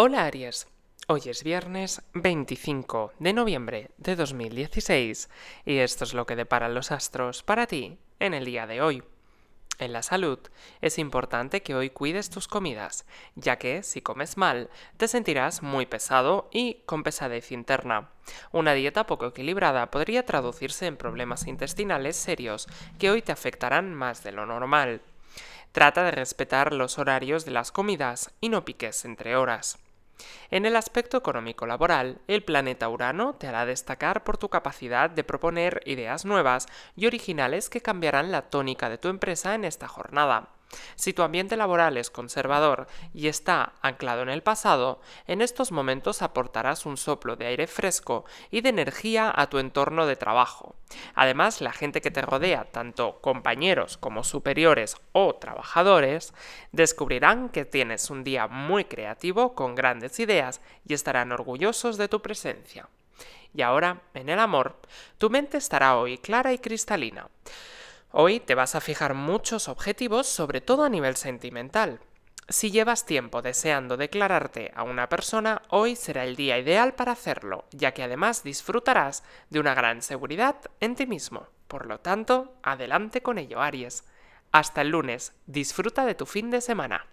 Hola Aries, hoy es viernes 25 de noviembre de 2016 y esto es lo que deparan los astros para ti en el día de hoy. En la salud, es importante que hoy cuides tus comidas, ya que si comes mal, te sentirás muy pesado y con pesadez interna. Una dieta poco equilibrada podría traducirse en problemas intestinales serios que hoy te afectarán más de lo normal. Trata de respetar los horarios de las comidas y no piques entre horas. En el aspecto económico laboral, el planeta Urano te hará destacar por tu capacidad de proponer ideas nuevas y originales que cambiarán la tónica de tu empresa en esta jornada. Si tu ambiente laboral es conservador y está anclado en el pasado, en estos momentos aportarás un soplo de aire fresco y de energía a tu entorno de trabajo. Además, la gente que te rodea, tanto compañeros como superiores o trabajadores, descubrirán que tienes un día muy creativo con grandes ideas y estarán orgullosos de tu presencia. Y ahora, en el amor, tu mente estará hoy clara y cristalina. Hoy te vas a fijar muchos objetivos, sobre todo a nivel sentimental. Si llevas tiempo deseando declararte a una persona, hoy será el día ideal para hacerlo, ya que además disfrutarás de una gran seguridad en ti mismo. Por lo tanto, adelante con ello, Aries. Hasta el lunes, disfruta de tu fin de semana.